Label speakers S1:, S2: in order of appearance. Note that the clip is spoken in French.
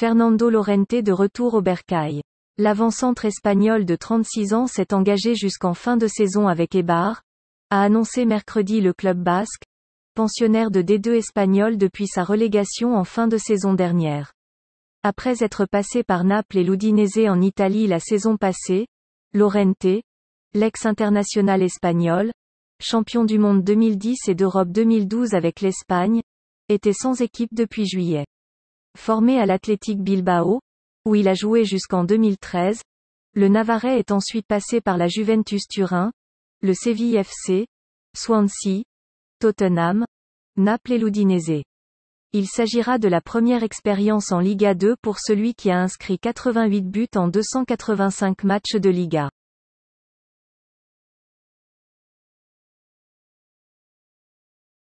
S1: Fernando Lorente de retour au Bercail. L'avant-centre espagnol de 36 ans s'est engagé jusqu'en fin de saison avec Ebar, a annoncé mercredi le club basque, pensionnaire de D2 espagnol depuis sa relégation en fin de saison dernière. Après être passé par Naples et l'Udinese en Italie la saison passée, Lorente, l'ex-international espagnol, champion du monde 2010 et d'Europe 2012 avec l'Espagne, était sans équipe depuis juillet. Formé à l'Athletic Bilbao, où il a joué jusqu'en 2013, le Navarrais est ensuite passé par la Juventus Turin, le Séville FC, Swansea, Tottenham, Naples et l'Udinese. Il s'agira de la première expérience en Liga 2 pour celui qui a inscrit 88 buts en 285 matchs de Liga.